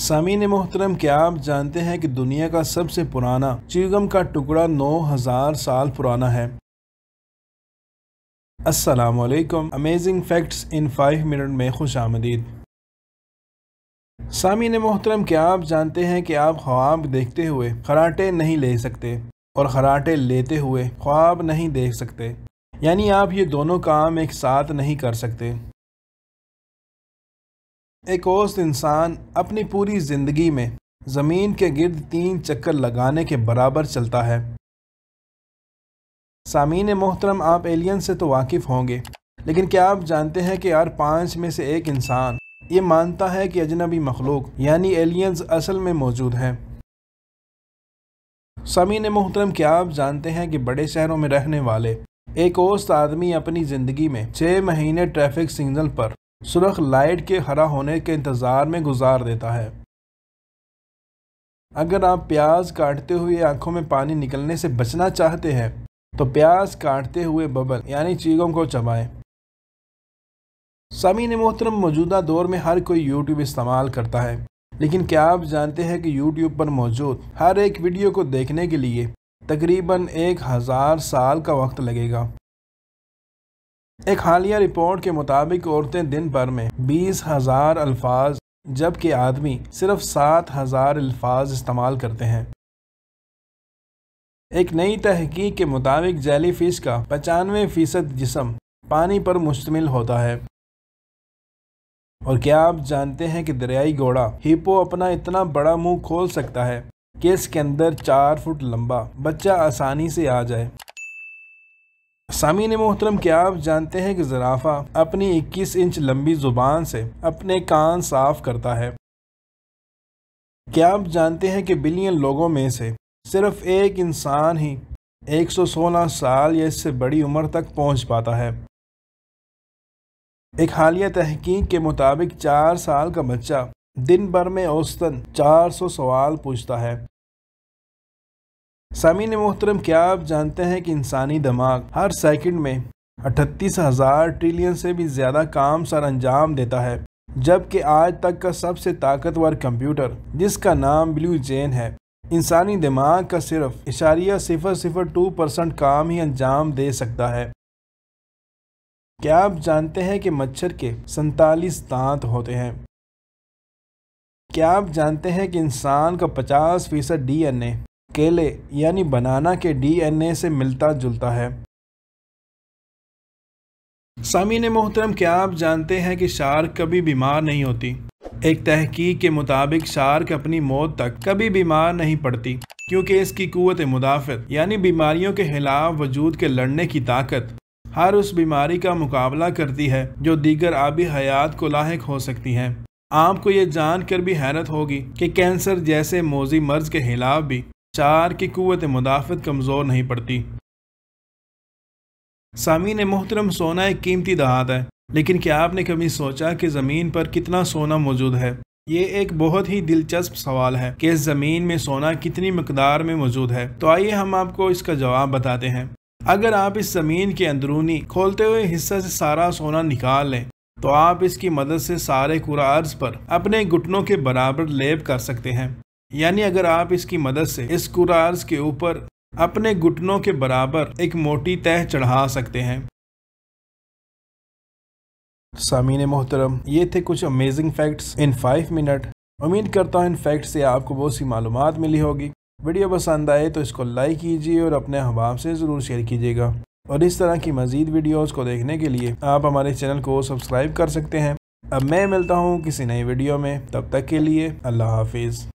सामीन मोहतरम क्या आप जानते हैं कि दुनिया का सबसे पुराना चिगम का टुकड़ा नौ हज़ार साल पुराना है असलकम amazing facts in five minute में खुश आमदीद सामीन मोहतरम क्या आप जानते हैं कि आप ख्वाब देखते हुए खराटे नहीं ले सकते और खराटे लेते हुए ख्वाब नहीं देख सकते यानी आप ये दोनों काम एक साथ नहीं कर सकते एक औस्त इंसान अपनी पूरी ज़िंदगी में ज़मीन के गिर्द तीन चक्कर लगाने के बराबर चलता है सामीन मोहतरम आप एलियन से तो वाकिफ़ होंगे लेकिन क्या आप जानते हैं कि यार पाँच में से एक इंसान ये मानता है कि अजनबी मखलूक यानी एलियंस असल में मौजूद हैं सामीन मोहतरम क्या आप जानते हैं कि बड़े शहरों में रहने वाले एक औस्त आदमी अपनी ज़िंदगी में छः महीने ट्रैफिक सिग्नल पर सुरख लाइट के हरा होने के इंतज़ार में गुजार देता है अगर आप प्याज काटते हुए आंखों में पानी निकलने से बचना चाहते हैं तो प्याज काटते हुए बबल यानी चीगों को चबाएं। सामीन मोहतरम मौजूदा दौर में हर कोई यूट्यूब इस्तेमाल करता है लेकिन क्या आप जानते हैं कि यूट्यूब पर मौजूद हर एक वीडियो को देखने के लिए तकरीबन एक हज़ार साल का वक्त लगेगा एक हालिया रिपोर्ट के मुताबिक औरतें दिन भर में बीस हज़ार अल्फाज जबकि आदमी सिर्फ सात हज़ार अल्फाज इस्तेमाल करते हैं एक नई तहकीक के मुताबिक जेलीफिश का पचानवे फ़ीसद जिसम पानी पर मुश्तमिल होता है और क्या आप जानते हैं कि दरियाई घोड़ा हिपो अपना इतना बड़ा मुंह खोल सकता है कि इसके अंदर चार फुट लंबा बच्चा आसानी से आ जाए सामीन मोहतरम क्या आप जानते हैं कि ज़राफ़ा अपनी 21 इंच लंबी ज़ुबान से अपने कान साफ करता है क्या आप जानते हैं कि बिलियन लोगों में से सिर्फ एक इंसान ही 116 साल या इससे बड़ी उम्र तक पहुंच पाता है एक हालिया तहकीक के मुताबिक चार साल का बच्चा दिन भर में औसतन 400 सवाल पूछता है सामीन मोहतरम क्या आप जानते हैं कि इंसानी दिमाग हर सेकंड में अठतीस हज़ार ट्रिलियन से भी ज़्यादा काम सर अंजाम देता है जबकि आज तक का सबसे ताकतवर कंप्यूटर जिसका नाम ब्लू जेन है इंसानी दिमाग का सिर्फ इशारिया सिफर सिफर टू परसेंट काम ही अंजाम दे सकता है क्या आप जानते हैं कि मच्छर के सैतालीस दांत होते हैं क्या आप जानते हैं कि इंसान का 50 फीसद डी केले यानी बनाना के डीएनए से मिलता जुलता है सामीन मोहतरम क्या आप जानते हैं कि शार्क कभी बीमार नहीं होती एक तहकीक के मुताबिक शार्क अपनी मौत तक कभी बीमार नहीं पड़ती क्योंकि इसकी कुत मुदाफ़त यानी बीमारियों के खिलाफ वजूद के लड़ने की ताकत हर उस बीमारी का मुकाबला करती है जो दीगर आबी हयात को लाक हो सकती हैं आपको ये जान कर भी हैरत होगी कि कैंसर जैसे मोजी मर्ज के खिलाफ भी चार की कुत मुदाफ़त कमज़ोर नहीं पड़ती सामीन मोहतरम सोना एक कीमती दहात है लेकिन क्या आपने कभी सोचा कि ज़मीन पर कितना सोना मौजूद है ये एक बहुत ही दिलचस्प सवाल है कि इस ज़मीन में सोना कितनी मकदार में मौजूद है तो आइए हम आपको इसका जवाब बताते हैं अगर आप इस ज़मीन के अंदरूनी खोलते हुए हिस्सा से सारा सोना निकाल लें तो आप इसकी मदद से सारे कुरा अर्ज पर अपने घुटनों के बराबर लेप कर सकते हैं यानी अगर आप इसकी मदद से इस कुरार्स के ऊपर अपने घुटनों के बराबर एक मोटी तह चढ़ा सकते हैं सामीन मोहतरम ये थे कुछ amazing facts in five minute उम्मीद करता हूँ इन फैक्ट से आपको बहुत सी मालूम मिली होगी वीडियो पसंद आए तो इसको लाइक कीजिए और अपने अहबाब से ज़रूर शेयर कीजिएगा और इस तरह की मज़ीद वीडियोस को देखने के लिए आप हमारे चैनल को सब्सक्राइब कर सकते हैं अब मैं मिलता हूँ किसी नई वीडियो में तब तक के लिए अल्लाह हाफिज़